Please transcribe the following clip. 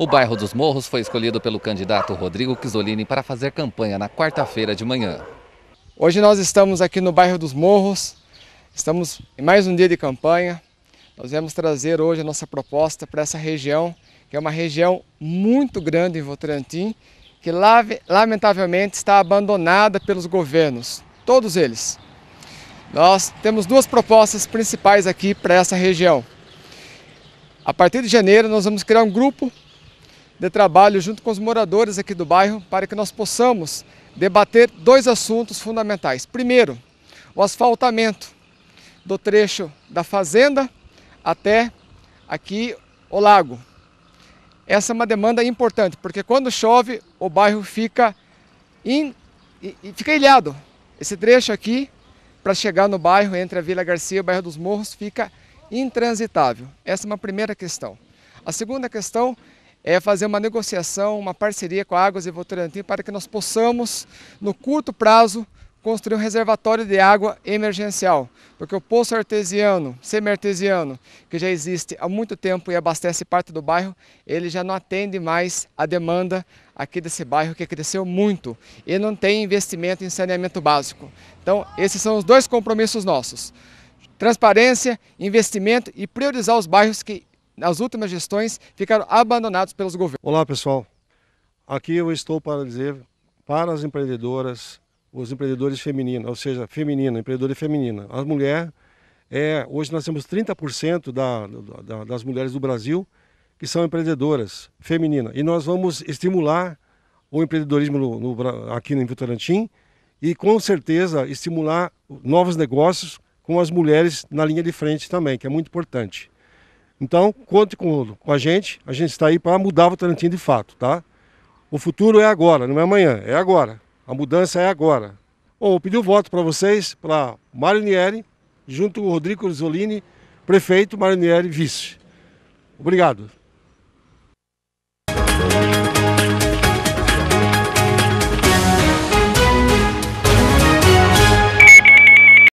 O bairro dos Morros foi escolhido pelo candidato Rodrigo Quisolini para fazer campanha na quarta-feira de manhã. Hoje nós estamos aqui no bairro dos Morros, estamos em mais um dia de campanha. Nós vamos trazer hoje a nossa proposta para essa região, que é uma região muito grande em Votorantim, que lamentavelmente está abandonada pelos governos, todos eles. Nós temos duas propostas principais aqui para essa região. A partir de janeiro, nós vamos criar um grupo de trabalho junto com os moradores aqui do bairro para que nós possamos debater dois assuntos fundamentais. Primeiro, o asfaltamento do trecho da fazenda até aqui o lago. Essa é uma demanda importante, porque quando chove o bairro fica, in, fica ilhado. Esse trecho aqui, para chegar no bairro, entre a Vila Garcia e o bairro dos Morros, fica intransitável. Essa é uma primeira questão. A segunda questão é fazer uma negociação, uma parceria com a Águas e Votorantim para que nós possamos, no curto prazo, construir um reservatório de água emergencial, porque o poço artesiano, semi-artesiano, que já existe há muito tempo e abastece parte do bairro, ele já não atende mais a demanda aqui desse bairro que cresceu muito e não tem investimento em saneamento básico. Então, esses são os dois compromissos nossos. Transparência, investimento e priorizar os bairros que nas últimas gestões ficaram abandonados pelos governos. Olá pessoal, aqui eu estou para dizer para as empreendedoras, os empreendedores femininos, ou seja, feminina, empreendedora feminina, a mulher é, hoje nós temos 30% da, da, das mulheres do Brasil que são empreendedoras femininas. E nós vamos estimular o empreendedorismo no, no, aqui em Votorantim e com certeza estimular novos negócios com as mulheres na linha de frente também, que é muito importante. Então, conte com, com a gente, a gente está aí para mudar o Tarantino de fato, tá? O futuro é agora, não é amanhã, é agora. A mudança é agora. Bom, eu pedi o voto para vocês, para Mário Nieri, junto com o Rodrigo Zolini, prefeito, Mário Nieri, vice. Obrigado.